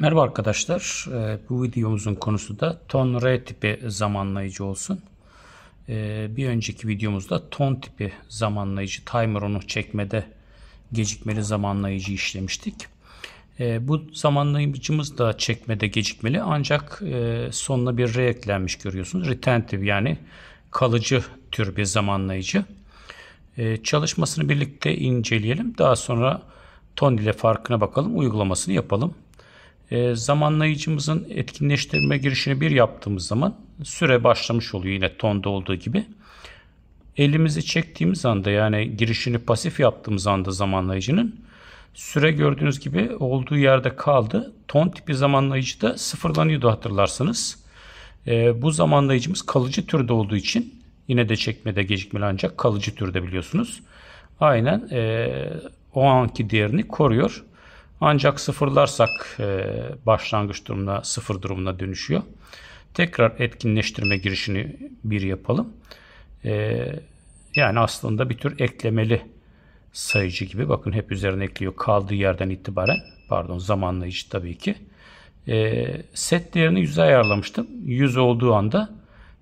Merhaba arkadaşlar. Ee, bu videomuzun konusu da ton R tipi zamanlayıcı olsun. Ee, bir önceki videomuzda ton tipi zamanlayıcı timer onu çekmede gecikmeli zamanlayıcı işlemiştik. Ee, bu zamanlayıcımız da çekmede gecikmeli ancak e, sonuna bir R eklenmiş görüyorsunuz. Retentive yani kalıcı tür bir zamanlayıcı. Çalışmasını birlikte inceleyelim. Daha sonra ton ile farkına bakalım. Uygulamasını yapalım e, zamanlayıcımızın etkinleştirme girişini bir yaptığımız zaman süre başlamış oluyor yine tonda olduğu gibi. Elimizi çektiğimiz anda yani girişini pasif yaptığımız anda zamanlayıcının süre gördüğünüz gibi olduğu yerde kaldı. Ton tipi zamanlayıcı da sıfırlanıyordu hatırlarsanız. E, bu zamanlayıcımız kalıcı türde olduğu için yine de çekmede gecikmeli ancak kalıcı türde biliyorsunuz. Aynen e, o anki değerini koruyor. Ancak sıfırlarsak e, başlangıç durumuna sıfır durumuna dönüşüyor. Tekrar etkinleştirme girişini bir yapalım. E, yani aslında bir tür eklemeli sayıcı gibi. Bakın hep üzerine ekliyor kaldığı yerden itibaren. Pardon zamanlayıcı tabii ki. E, set değerini 100'e ayarlamıştım. 100 olduğu anda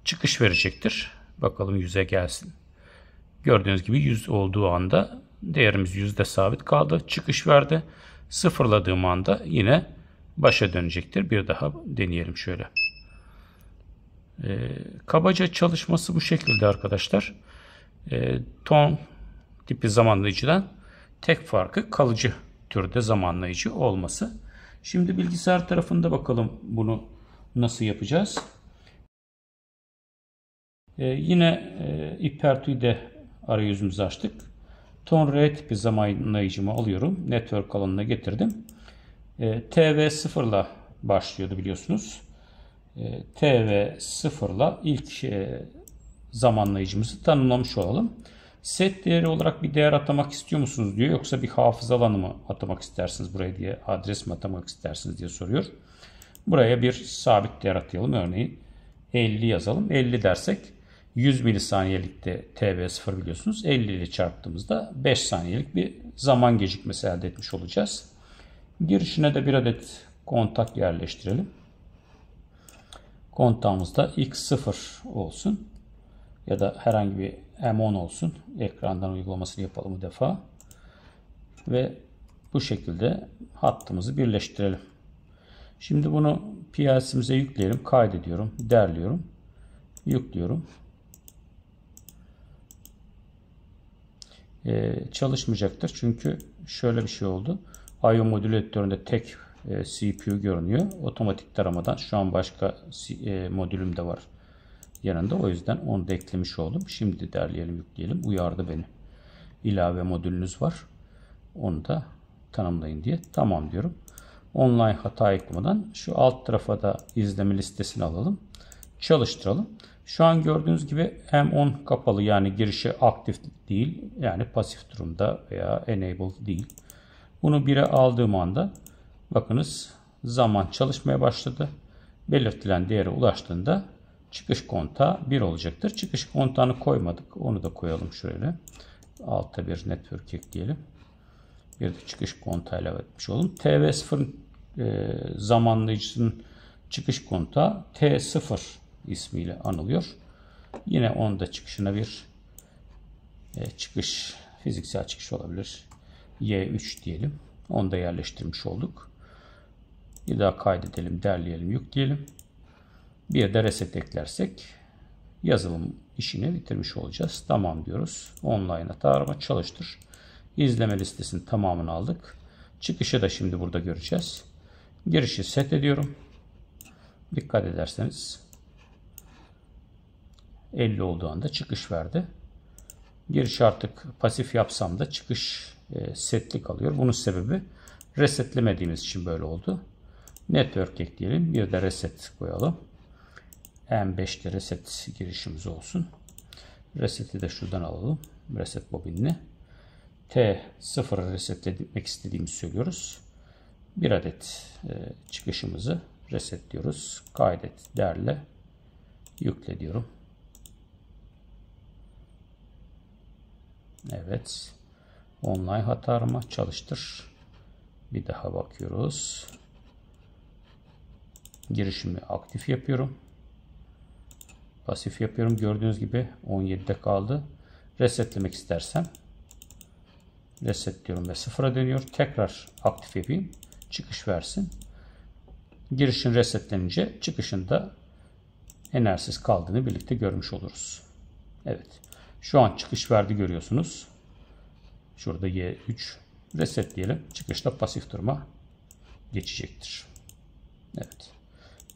çıkış verecektir. Bakalım 100'e gelsin. Gördüğünüz gibi 100 olduğu anda değerimiz 100'de sabit kaldı. Çıkış verdi. Sıfırladığım anda yine başa dönecektir. Bir daha deneyelim şöyle. E, kabaca çalışması bu şekilde arkadaşlar. E, ton tipi zamanlayıcıdan tek farkı kalıcı türde zamanlayıcı olması. Şimdi bilgisayar tarafında bakalım bunu nasıl yapacağız. E, yine e, Hyper-T'de arayüzümüzü açtık. Ton R tipi zamanlayıcımı alıyorum. Network alanına getirdim. E, TV0 ile başlıyordu biliyorsunuz. E, TV0 ile ilk e, zamanlayıcımızı tanımlamış olalım. Set değeri olarak bir değer atamak istiyor musunuz diyor. Yoksa bir hafıza alanı mı atamak istersiniz buraya diye adres mi atamak istersiniz diye soruyor. Buraya bir sabit değer atayalım. Örneğin 50 yazalım. 50 dersek 100 milisaniyelikte TB0 biliyorsunuz. 50 ile çarptığımızda 5 saniyelik bir zaman gecikmesi elde etmiş olacağız. Girişine de bir adet kontak yerleştirelim. Kontağımızda X0 olsun ya da herhangi bir M10 olsun. Ekrandan uygulamasını yapalım bu defa. Ve bu şekilde hattımızı birleştirelim. Şimdi bunu PLC'mize yükleyelim. Kaydediyorum, derliyorum, yüklüyorum. E, çalışmayacaktır. Çünkü şöyle bir şey oldu. IO modülatöründe tek e, CPU görünüyor. Otomatik taramadan şu an başka e, modülüm de var yanında. O yüzden onu da eklemiş oldum. Şimdi derleyelim yükleyelim. Uyardı beni. İlave modülünüz var. Onu da tanımlayın diye. Tamam diyorum. Online hata eklemeden şu alt tarafa da izleme listesini alalım çalıştıralım. Şu an gördüğünüz gibi M10 kapalı yani girişi aktif değil. Yani pasif durumda veya enable değil. Bunu 1'e aldığım anda bakınız zaman çalışmaya başladı. Belirtilen değere ulaştığında çıkış konta 1 olacaktır. Çıkış kontağını koymadık. Onu da koyalım şöyle. Altta bir network ekleyelim. Bir de çıkış kontağı etmiş olalım. TV0 e, zamanlayıcısının çıkış konta T0 ismiyle anılıyor. Yine onda çıkışına bir e, çıkış, fiziksel çıkış olabilir. Y3 diyelim. Onu da yerleştirmiş olduk. Bir daha kaydedelim, derleyelim, yükleyelim. Bir de reset eklersek yazılım işini bitirmiş olacağız. Tamam diyoruz. Online hata çalıştır. İzleme listesinin tamamını aldık. Çıkışı da şimdi burada göreceğiz. Girişi set ediyorum. Dikkat ederseniz 50 olduğu anda çıkış verdi. Giriş artık pasif yapsam da çıkış e, setlik alıyor Bunun sebebi resetlemediğimiz için böyle oldu. Network ekleyelim. Bir de reset koyalım. M5'te reset girişimiz olsun. Reseti de şuradan alalım. Reset bobinini. T0'ı resetlemek istediğimizi söylüyoruz. Bir adet e, çıkışımızı resetliyoruz. Kaydet derle yükle diyorum. Evet. Online hata arama çalıştır. Bir daha bakıyoruz. Girişimi aktif yapıyorum. Pasif yapıyorum. Gördüğünüz gibi 17'de kaldı. Resetlemek istersem resetliyorum ve sıfıra dönüyor. Tekrar aktif yapayım. Çıkış versin. Girişin resetlenince çıkışın da enerjisiz kaldığını birlikte görmüş oluruz. Evet. Şu an çıkış verdi görüyorsunuz. Şurada Y3 reset diyelim. Çıkışta pasif duruma geçecektir. Evet.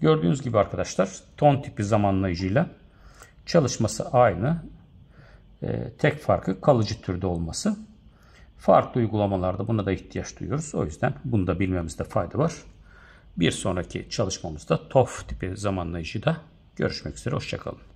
Gördüğünüz gibi arkadaşlar ton tipi zamanlayıcıyla çalışması aynı. Ee, tek farkı kalıcı türde olması. Farklı uygulamalarda buna da ihtiyaç duyuyoruz. O yüzden bunu da bilmemizde fayda var. Bir sonraki çalışmamızda TOF tipi zamanlayıcıda görüşmek üzere. Hoşçakalın.